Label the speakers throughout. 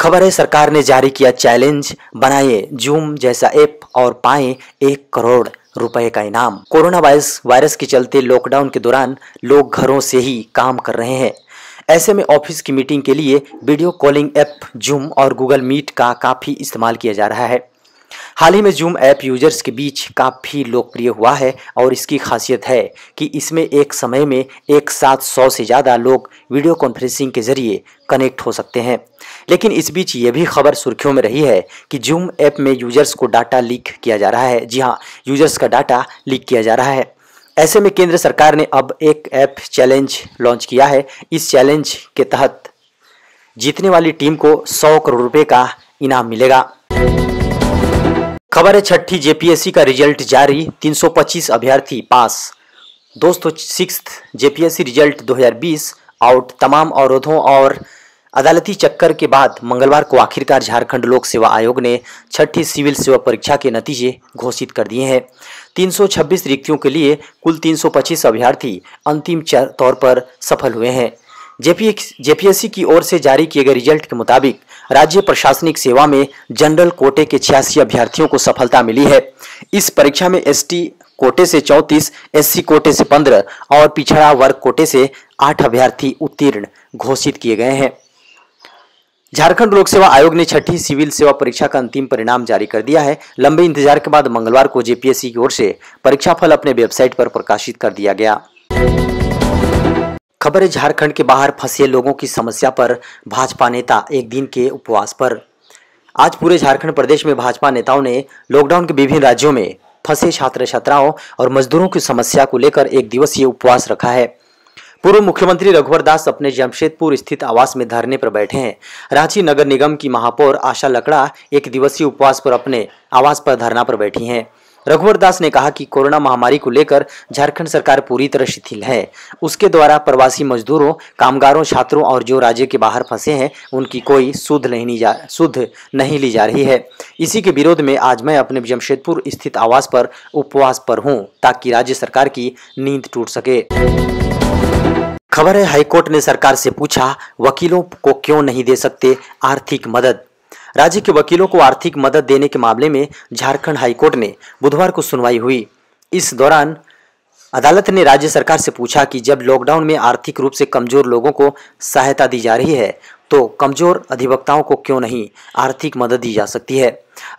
Speaker 1: खबर है सरकार ने जारी किया चैलेंज बनाए जूम जैसा ऐप और पाए एक करोड़ रुपए का इनाम कोरोना वायरस वायरस के चलते लॉकडाउन के दौरान लोग घरों से ही काम कर रहे हैं ऐसे में ऑफिस की मीटिंग के लिए वीडियो कॉलिंग ऐप जूम और गूगल मीट का काफ़ी इस्तेमाल किया जा रहा है हाल ही में जूम ऐप यूजर्स के बीच काफ़ी लोकप्रिय हुआ है और इसकी खासियत है कि इसमें एक समय में एक साथ सौ से ज़्यादा लोग वीडियो कॉन्फ्रेंसिंग के जरिए कनेक्ट हो सकते हैं लेकिन इस बीच ये भी खबर सुर्खियों में रही है कि जूम ऐप में यूजर्स को डाटा लीक किया जा रहा है जी हाँ यूजर्स का डाटा लीक किया जा रहा है ऐसे में केंद्र सरकार ने अब एक ऐप चैलेंज लॉन्च किया है इस चैलेंज के तहत जीतने वाली टीम को सौ करोड़ रुपये का इनाम मिलेगा खबर है छठी जेपीएससी का रिजल्ट जारी 325 अभ्यर्थी पास दोस्तों सिक्स जेपीएससी रिजल्ट 2020 आउट तमाम अवरोधों और अदालती चक्कर के बाद मंगलवार को आखिरकार झारखंड लोक सेवा आयोग ने छठी सिविल सेवा परीक्षा के नतीजे घोषित कर दिए हैं 326 रिक्तियों के लिए कुल 325 अभ्यर्थी अंतिम तौर पर सफल हुए हैं जेपीएससी की ओर से जारी किए गए रिजल्ट के मुताबिक राज्य प्रशासनिक सेवा में जनरल कोटे के छियासी अभ्यर्थियों को सफलता मिली है इस परीक्षा में एसटी कोटे से चौंतीस एससी कोटे से पंद्रह और पिछड़ा वर्ग कोटे से आठ अभ्यर्थी उत्तीर्ण घोषित किए गए हैं झारखंड लोक सेवा आयोग ने छठी सिविल सेवा परीक्षा का अंतिम परिणाम जारी कर दिया है लंबे इंतजार के बाद मंगलवार को जेपीएससी की ओर से परीक्षा फल अपने वेबसाइट पर प्रकाशित कर दिया गया खबर है झारखंड के बाहर फंसे लोगों की समस्या पर भाजपा नेता एक दिन के उपवास पर आज पूरे झारखंड प्रदेश में भाजपा नेताओं ने लॉकडाउन के विभिन्न राज्यों में फंसे छात्र छात्राओं और मजदूरों की समस्या को लेकर एक दिवसीय उपवास रखा है पूर्व मुख्यमंत्री रघुवर दास अपने जमशेदपुर स्थित आवास में धरने पर बैठे हैं रांची नगर निगम की महापौर आशा लकड़ा एक दिवसीय उपवास पर अपने आवास पर धरना पर बैठी हैं रघुवर दास ने कहा कि कोरोना महामारी को लेकर झारखंड सरकार पूरी तरह शिथिल है उसके द्वारा प्रवासी मजदूरों कामगारों छात्रों और जो राज्य के बाहर फंसे हैं उनकी कोई सुध नहीं जा सुध नहीं ली जा रही है इसी के विरोध में आज मैं अपने जमशेदपुर स्थित आवास पर उपवास पर हूँ ताकि राज्य सरकार की नींद टूट सके खबर है हाईकोर्ट ने सरकार से पूछा वकीलों को क्यों नहीं दे सकते आर्थिक मदद राज्य के वकीलों को आर्थिक मदद देने के मामले में झारखंड हाईकोर्ट ने बुधवार को सुनवाई हुई इस दौरान अदालत ने राज्य सरकार से पूछा कि जब लॉकडाउन में आर्थिक रूप से कमजोर लोगों को सहायता दी जा रही है तो कमजोर अधिवक्ताओं को क्यों नहीं आर्थिक मदद दी जा सकती है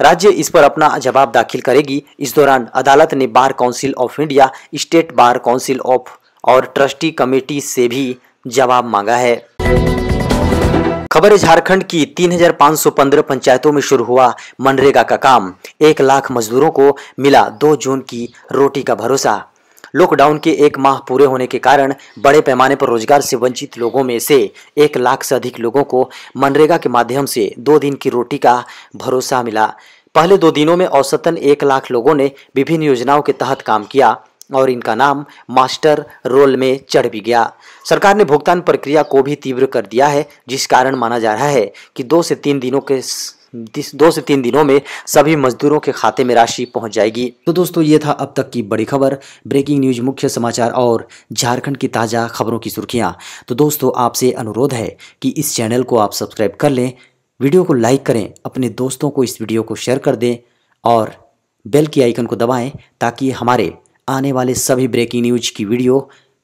Speaker 1: राज्य इस पर अपना जवाब दाखिल करेगी इस दौरान अदालत ने bar council of India state bar council of और ट्रस्टी कमेटी से भी जवाब मांगा है खबर है झारखंड की 3,515 पंचायतों में शुरू हुआ मनरेगा का काम एक लाख मजदूरों को मिला दो जून की रोटी का भरोसा लॉकडाउन के एक माह पूरे होने के कारण बड़े पैमाने पर रोजगार से वंचित लोगों में से एक लाख से अधिक लोगों को मनरेगा के माध्यम से दो दिन की रोटी का भरोसा मिला पहले दो दिनों में औसतन एक लाख लोगों ने विभिन्न योजनाओं के तहत काम किया और इनका नाम मास्टर रोल में चढ़ भी गया सरकार ने भुगतान प्रक्रिया को भी तीव्र कर दिया है जिस कारण माना जा रहा है कि दो से तीन दिनों के दो से तीन दिनों में सभी मजदूरों के खाते में राशि पहुंच जाएगी तो दोस्तों ये था अब तक की बड़ी खबर ब्रेकिंग न्यूज मुख्य समाचार और झारखंड की ताज़ा खबरों की सुर्खियां तो दोस्तों आपसे अनुरोध है कि इस चैनल को आप सब्सक्राइब कर लें वीडियो को लाइक करें अपने दोस्तों को इस वीडियो को शेयर कर दें और बेल की आइकन को दबाएं ताकि हमारे आने वाले सभी ब्रेकिंग न्यूज की वीडियो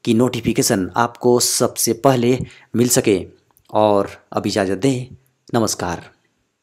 Speaker 1: की नोटिफिकेशन आपको सबसे पहले मिल सके और अब इजाज़त दें नमस्कार